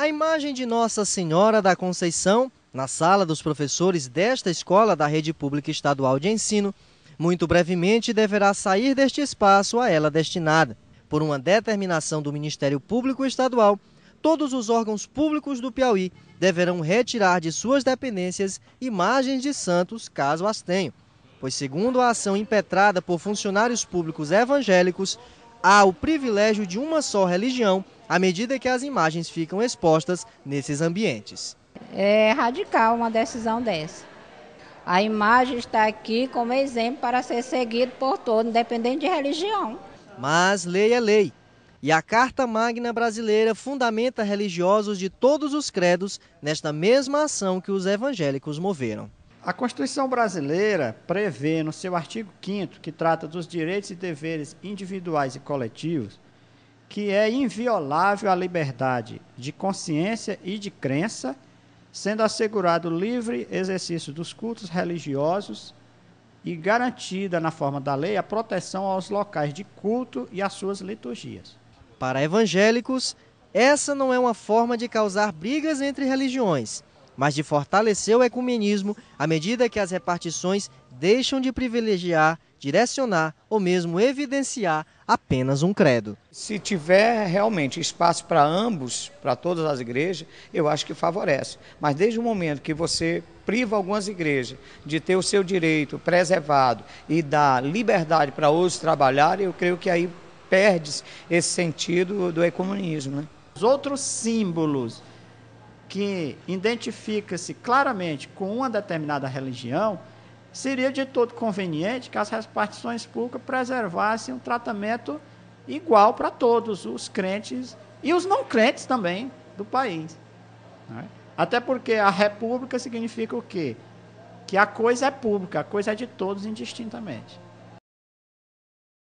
A imagem de Nossa Senhora da Conceição, na sala dos professores desta escola da Rede Pública Estadual de Ensino, muito brevemente deverá sair deste espaço a ela destinada. Por uma determinação do Ministério Público Estadual, todos os órgãos públicos do Piauí deverão retirar de suas dependências imagens de santos, caso as tenham. Pois, segundo a ação impetrada por funcionários públicos evangélicos, há o privilégio de uma só religião à medida que as imagens ficam expostas nesses ambientes. É radical uma decisão dessa. A imagem está aqui como exemplo para ser seguido por todos, independente de religião. Mas lei é lei. E a Carta Magna Brasileira fundamenta religiosos de todos os credos nesta mesma ação que os evangélicos moveram. A Constituição brasileira prevê no seu artigo 5, que trata dos direitos e deveres individuais e coletivos, que é inviolável a liberdade de consciência e de crença, sendo assegurado o livre exercício dos cultos religiosos e garantida, na forma da lei, a proteção aos locais de culto e às suas liturgias. Para evangélicos, essa não é uma forma de causar brigas entre religiões, mas de fortalecer o ecumenismo à medida que as repartições deixam de privilegiar direcionar ou mesmo evidenciar apenas um credo. Se tiver realmente espaço para ambos, para todas as igrejas, eu acho que favorece. Mas desde o momento que você priva algumas igrejas de ter o seu direito preservado e dá liberdade para outros trabalharem, eu creio que aí perde esse sentido do ecumenismo. Né? Os outros símbolos que identifica-se claramente com uma determinada religião, Seria de todo conveniente que as repartições públicas preservassem um tratamento igual para todos, os crentes e os não crentes também do país. É? Até porque a república significa o quê? Que a coisa é pública, a coisa é de todos indistintamente.